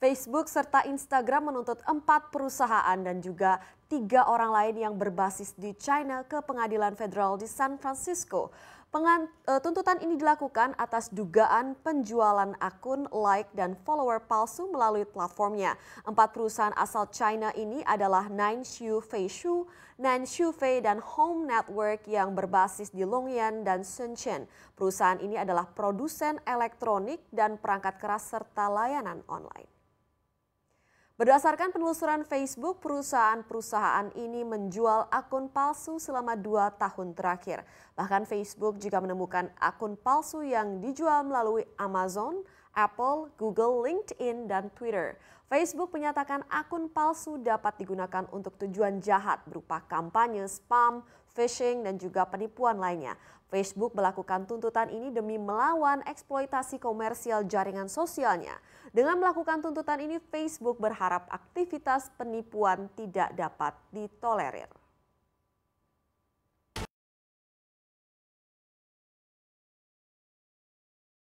Facebook serta Instagram menuntut empat perusahaan dan juga tiga orang lain yang berbasis di China ke pengadilan federal di San Francisco. Pengan, e, tuntutan ini dilakukan atas dugaan penjualan akun like dan follower palsu melalui platformnya. Empat perusahaan asal China ini adalah Nine Shu Fei Shu, Shu Fei, dan Home Network yang berbasis di Longyan dan Shenzhen. Perusahaan ini adalah produsen elektronik dan perangkat keras serta layanan online. Berdasarkan penelusuran Facebook, perusahaan-perusahaan ini menjual akun palsu selama dua tahun terakhir. Bahkan Facebook juga menemukan akun palsu yang dijual melalui Amazon, Apple, Google, LinkedIn, dan Twitter. Facebook menyatakan akun palsu dapat digunakan untuk tujuan jahat berupa kampanye, spam, phishing, dan juga penipuan lainnya. Facebook melakukan tuntutan ini demi melawan eksploitasi komersial jaringan sosialnya. Dengan melakukan tuntutan ini, Facebook berharap aktivitas penipuan tidak dapat ditolerir.